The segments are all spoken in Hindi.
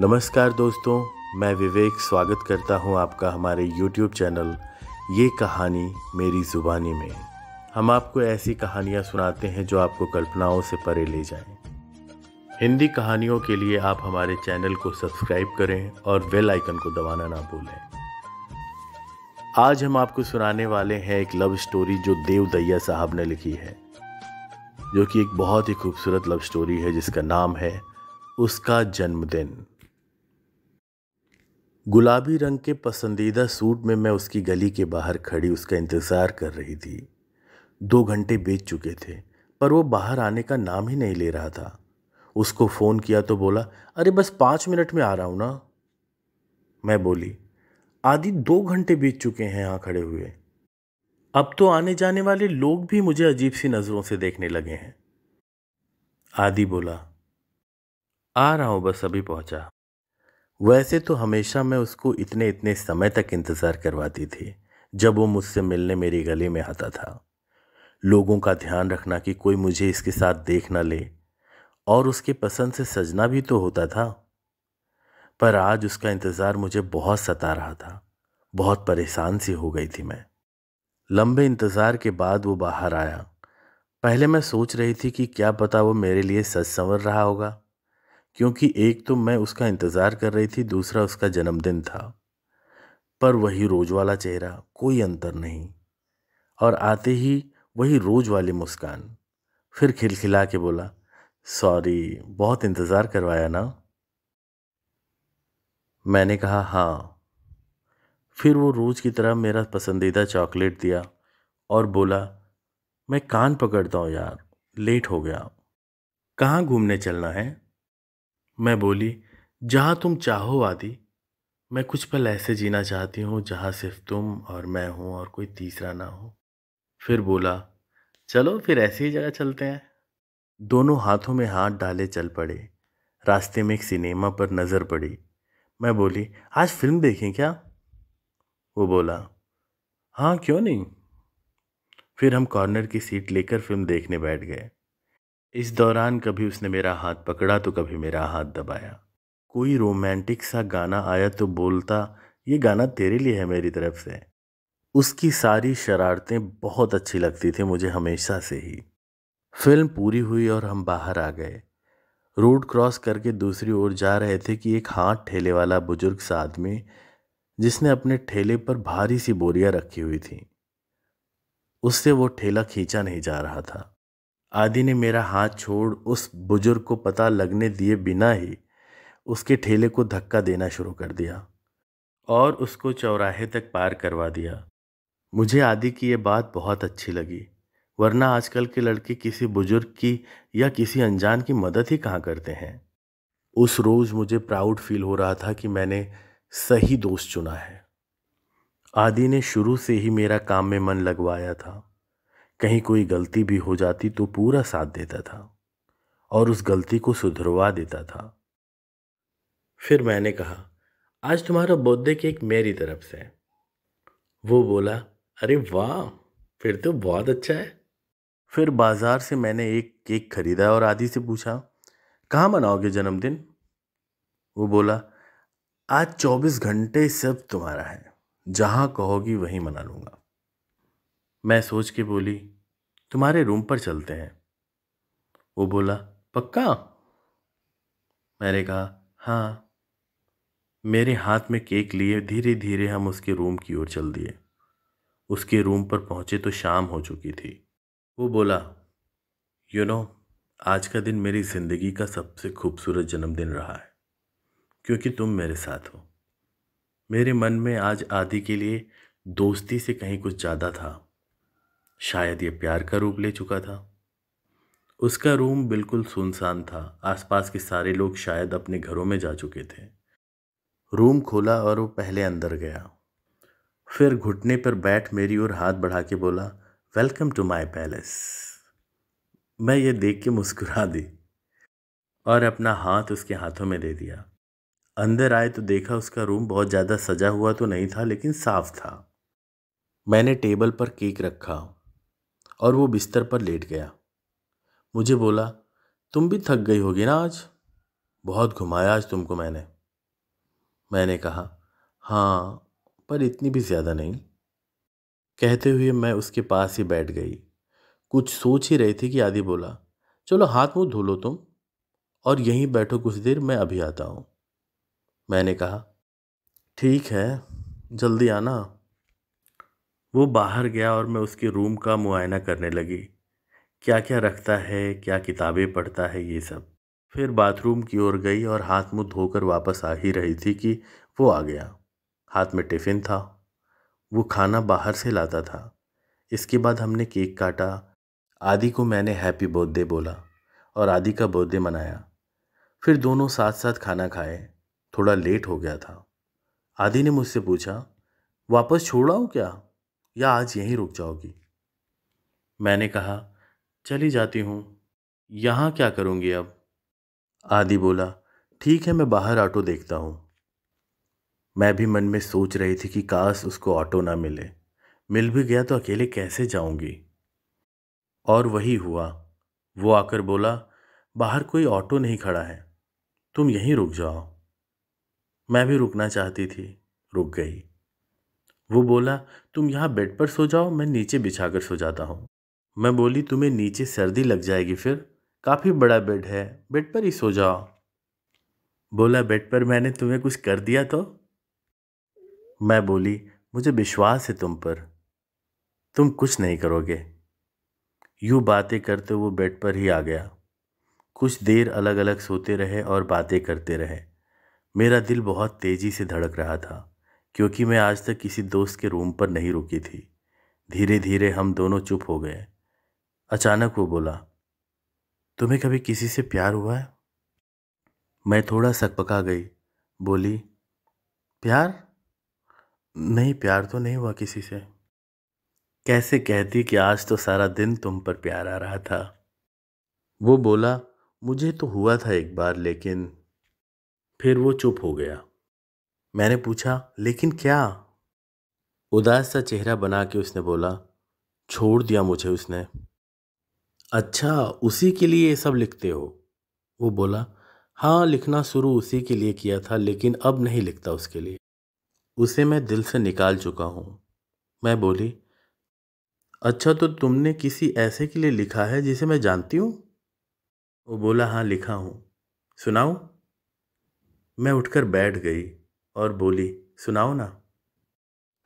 नमस्कार दोस्तों मैं विवेक स्वागत करता हूं आपका हमारे YouTube चैनल ये कहानी मेरी ज़ुबानी में हम आपको ऐसी कहानियां सुनाते हैं जो आपको कल्पनाओं से परे ले जाएं। हिंदी कहानियों के लिए आप हमारे चैनल को सब्सक्राइब करें और बेल आइकन को दबाना ना भूलें आज हम आपको सुनाने वाले हैं एक लव स्टोरी जो देवदैया साहब ने लिखी है जो कि एक बहुत ही खूबसूरत लव स्टोरी है जिसका नाम है उसका जन्मदिन गुलाबी रंग के पसंदीदा सूट में मैं उसकी गली के बाहर खड़ी उसका इंतज़ार कर रही थी दो घंटे बीत चुके थे पर वो बाहर आने का नाम ही नहीं ले रहा था उसको फ़ोन किया तो बोला अरे बस पाँच मिनट में आ रहा हूँ ना मैं बोली आदि दो घंटे बीत चुके हैं यहाँ खड़े हुए अब तो आने जाने वाले लोग भी मुझे अजीब सी नज़रों से देखने लगे हैं आदि बोला आ रहा हूँ बस अभी पहुँचा वैसे तो हमेशा मैं उसको इतने इतने समय तक इंतज़ार करवाती थी जब वो मुझसे मिलने मेरी गली में आता था लोगों का ध्यान रखना कि कोई मुझे इसके साथ देख ना ले और उसके पसंद से सजना भी तो होता था पर आज उसका इंतज़ार मुझे बहुत सता रहा था बहुत परेशान सी हो गई थी मैं लंबे इंतज़ार के बाद वो बाहर आया पहले मैं सोच रही थी कि क्या पता वो मेरे लिए सच संवर रहा होगा क्योंकि एक तो मैं उसका इंतज़ार कर रही थी दूसरा उसका जन्मदिन था पर वही रोज वाला चेहरा कोई अंतर नहीं और आते ही वही रोज वाली मुस्कान फिर खिलखिला के बोला सॉरी बहुत इंतज़ार करवाया ना मैंने कहा हाँ फिर वो रोज की तरह मेरा पसंदीदा चॉकलेट दिया और बोला मैं कान पकड़ता हूँ यार लेट हो गया कहाँ घूमने चलना है मैं बोली जहाँ तुम चाहो आदि मैं कुछ पल ऐसे जीना चाहती हूँ जहाँ सिर्फ तुम और मैं हूँ और कोई तीसरा ना हो फिर बोला चलो फिर ऐसी ही जगह चलते हैं दोनों हाथों में हाथ डाले चल पड़े रास्ते में एक सिनेमा पर नज़र पड़ी मैं बोली आज फिल्म देखें क्या वो बोला हाँ क्यों नहीं फिर हम कॉर्नर की सीट लेकर फिल्म देखने बैठ गए इस दौरान कभी उसने मेरा हाथ पकड़ा तो कभी मेरा हाथ दबाया कोई रोमांटिक सा गाना आया तो बोलता ये गाना तेरे लिए है मेरी तरफ से उसकी सारी शरारतें बहुत अच्छी लगती थी मुझे हमेशा से ही फिल्म पूरी हुई और हम बाहर आ गए रोड क्रॉस करके दूसरी ओर जा रहे थे कि एक हाथ ठेले वाला बुजुर्ग सा आदमी जिसने अपने ठेले पर भारी सी बोरियां रखी हुई थी उससे वो ठेला खींचा नहीं जा रहा था आदि ने मेरा हाथ छोड़ उस बुजुर्ग को पता लगने दिए बिना ही उसके ठेले को धक्का देना शुरू कर दिया और उसको चौराहे तक पार करवा दिया मुझे आदि की ये बात बहुत अच्छी लगी वरना आजकल के लड़के किसी बुजुर्ग की या किसी अनजान की मदद ही कहाँ करते हैं उस रोज़ मुझे प्राउड फील हो रहा था कि मैंने सही दोस्त चुना है आदि ने शुरू से ही मेरा काम में मन लगवाया था कहीं कोई गलती भी हो जाती तो पूरा साथ देता था और उस गलती को सुधरवा देता था फिर मैंने कहा आज तुम्हारा बर्थडे केक मेरी तरफ से है वो बोला अरे वाह फिर तो बहुत अच्छा है फिर बाज़ार से मैंने एक केक खरीदा और आदि से पूछा कहाँ मनाओगे जन्मदिन वो बोला आज चौबीस घंटे सब तुम्हारा है जहाँ कहोगी वहीं मना लूँगा मैं सोच के बोली तुम्हारे रूम पर चलते हैं वो बोला पक्का मैंने कहा हाँ मेरे हाथ में केक लिए धीरे धीरे हम उसके रूम की ओर चल दिए उसके रूम पर पहुँचे तो शाम हो चुकी थी वो बोला यू you नो know, आज का दिन मेरी ज़िंदगी का सबसे खूबसूरत जन्मदिन रहा है क्योंकि तुम मेरे साथ हो मेरे मन में आज आदि के लिए दोस्ती से कहीं कुछ ज़्यादा था शायद ये प्यार का रूप ले चुका था उसका रूम बिल्कुल सुनसान था आसपास के सारे लोग शायद अपने घरों में जा चुके थे रूम खोला और वो पहले अंदर गया फिर घुटने पर बैठ मेरी ओर हाथ बढ़ा के बोला वेलकम टू माय पैलेस मैं ये देख के मुस्कुरा दी और अपना हाथ उसके हाथों में दे दिया अंदर आए तो देखा उसका रूम बहुत ज़्यादा सजा हुआ तो नहीं था लेकिन साफ था मैंने टेबल पर केक रखा और वो बिस्तर पर लेट गया मुझे बोला तुम भी थक गई होगी ना आज बहुत घुमाया आज तुमको मैंने मैंने कहा हाँ पर इतनी भी ज़्यादा नहीं कहते हुए मैं उसके पास ही बैठ गई कुछ सोच ही रही थी कि आदि बोला चलो हाथ मुँह धो लो तुम और यहीं बैठो कुछ देर मैं अभी आता हूँ मैंने कहा ठीक है जल्दी आना वो बाहर गया और मैं उसके रूम का मुआयना करने लगी क्या क्या रखता है क्या किताबें पढ़ता है ये सब फिर बाथरूम की ओर गई और हाथ मुंह धोकर वापस आ ही रही थी कि वो आ गया हाथ में टिफ़िन था वो खाना बाहर से लाता था इसके बाद हमने केक काटा आदि को मैंने हैप्पी बर्थडे बोला और आदि का बर्थडे मनाया फिर दोनों साथ साथ खाना खाए थोड़ा लेट हो गया था आदि ने मुझसे पूछा वापस छोड़ा हूँ क्या या आज यहीं रुक जाओगी मैंने कहा चली जाती हूँ यहाँ क्या करूँगी अब आदि बोला ठीक है मैं बाहर ऑटो देखता हूँ मैं भी मन में सोच रही थी कि काश उसको ऑटो ना मिले मिल भी गया तो अकेले कैसे जाऊंगी और वही हुआ वो आकर बोला बाहर कोई ऑटो नहीं खड़ा है तुम यहीं रुक जाओ मैं भी रुकना चाहती थी रुक गई वो बोला तुम यहाँ बेड पर सो जाओ मैं नीचे बिछा कर सो जाता हूँ मैं बोली तुम्हें नीचे सर्दी लग जाएगी फिर काफ़ी बड़ा बेड है बेड पर ही सो जाओ बोला बेड पर मैंने तुम्हें कुछ कर दिया तो मैं बोली मुझे विश्वास है तुम पर तुम कुछ नहीं करोगे यूँ बातें करते वो बेड पर ही आ गया कुछ देर अलग अलग सोते रहे और बातें करते रहे मेरा दिल बहुत तेज़ी से धड़क रहा था क्योंकि मैं आज तक किसी दोस्त के रूम पर नहीं रुकी थी धीरे धीरे हम दोनों चुप हो गए अचानक वो बोला तुम्हें कभी किसी से प्यार हुआ है मैं थोड़ा सकपका गई बोली प्यार नहीं प्यार तो नहीं हुआ किसी से कैसे कहती कि आज तो सारा दिन तुम पर प्यार आ रहा था वो बोला मुझे तो हुआ था एक बार लेकिन फिर वो चुप हो गया मैंने पूछा लेकिन क्या उदास सा चेहरा बना के उसने बोला छोड़ दिया मुझे उसने अच्छा उसी के लिए ये सब लिखते हो वो बोला हाँ लिखना शुरू उसी के लिए किया था लेकिन अब नहीं लिखता उसके लिए उसे मैं दिल से निकाल चुका हूँ मैं बोली अच्छा तो तुमने किसी ऐसे के लिए लिखा है जिसे मैं जानती हूँ वो बोला हाँ लिखा हूँ सुनाऊ मैं उठकर बैठ गई और बोली सुनाओ ना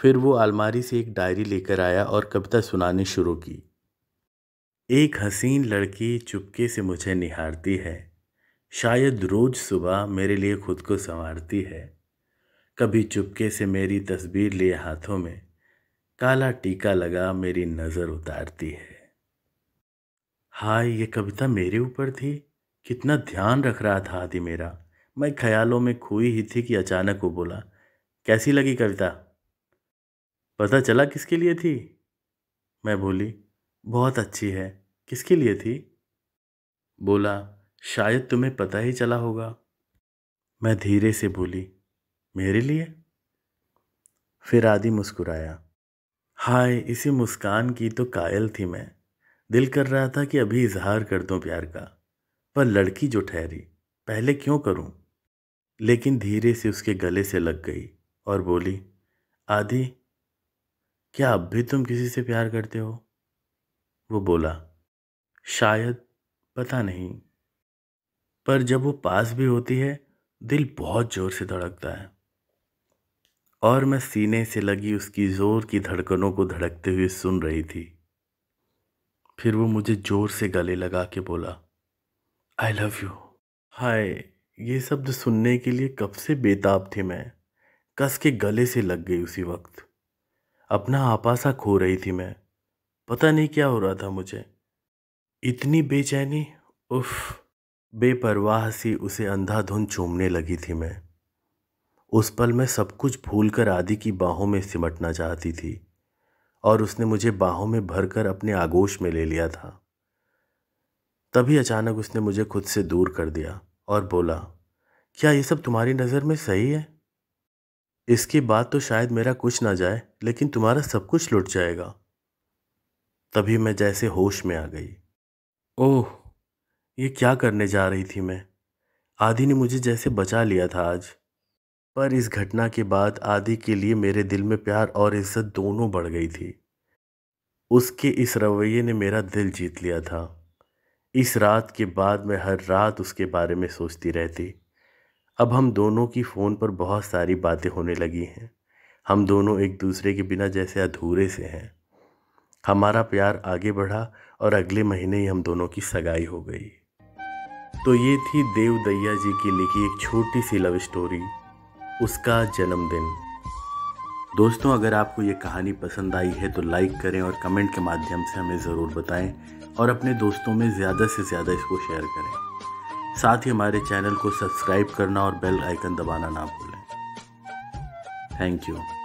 फिर वो अलमारी से एक डायरी लेकर आया और कविता सुनानी शुरू की एक हसीन लड़की चुपके से मुझे निहारती है शायद रोज सुबह मेरे लिए खुद को संवारती है कभी चुपके से मेरी तस्वीर लिए हाथों में काला टीका लगा मेरी नज़र उतारती है हाय ये कविता मेरे ऊपर थी कितना ध्यान रख रहा था आदि मेरा मैं ख्यालों में खोई ही थी कि अचानक वो बोला कैसी लगी कविता पता चला किसके लिए थी मैं बोली बहुत अच्छी है किसके लिए थी बोला शायद तुम्हें पता ही चला होगा मैं धीरे से बोली मेरे लिए फिर आदि मुस्कुराया हाय इसी मुस्कान की तो कायल थी मैं दिल कर रहा था कि अभी इजहार कर दूं प्यार का पर लड़की जो ठहरी पहले क्यों करूं लेकिन धीरे से उसके गले से लग गई और बोली आदि क्या अब भी तुम किसी से प्यार करते हो वो बोला शायद पता नहीं पर जब वो पास भी होती है दिल बहुत ज़ोर से धड़कता है और मैं सीने से लगी उसकी ज़ोर की धड़कनों को धड़कते हुए सुन रही थी फिर वो मुझे ज़ोर से गले लगा के बोला आई लव यू हाय ये शब्द सुनने के लिए कब से बेताब थी मैं कस के गले से लग गई उसी वक्त अपना आपासा खो रही थी मैं पता नहीं क्या हो रहा था मुझे इतनी बेचैनी उफ बेपरवाह सी उसे अंधाधुन चूमने लगी थी मैं उस पल मैं सब कुछ भूल कर आदि की बाहों में सिमटना चाहती थी और उसने मुझे बाहों में भरकर अपने आगोश में ले लिया था तभी अचानक उसने मुझे खुद से दूर कर दिया और बोला क्या ये सब तुम्हारी नज़र में सही है इसके बाद तो शायद मेरा कुछ ना जाए लेकिन तुम्हारा सब कुछ लुट जाएगा तभी मैं जैसे होश में आ गई ओह ये क्या करने जा रही थी मैं आदि ने मुझे जैसे बचा लिया था आज पर इस घटना के बाद आदि के लिए मेरे दिल में प्यार और इज्जत दोनों बढ़ गई थी उसके इस रवैये ने मेरा दिल जीत लिया था इस रात के बाद मैं हर रात उसके बारे में सोचती रहती अब हम दोनों की फ़ोन पर बहुत सारी बातें होने लगी हैं हम दोनों एक दूसरे के बिना जैसे अधूरे से हैं हमारा प्यार आगे बढ़ा और अगले महीने ही हम दोनों की सगाई हो गई तो ये थी देव दैया जी की लिखी एक छोटी सी लव स्टोरी उसका जन्मदिन दोस्तों अगर आपको ये कहानी पसंद आई है तो लाइक करें और कमेंट के माध्यम से हमें ज़रूर बताएं और अपने दोस्तों में ज़्यादा से ज़्यादा इसको शेयर करें साथ ही हमारे चैनल को सब्सक्राइब करना और बेल आइकन दबाना ना भूलें थैंक यू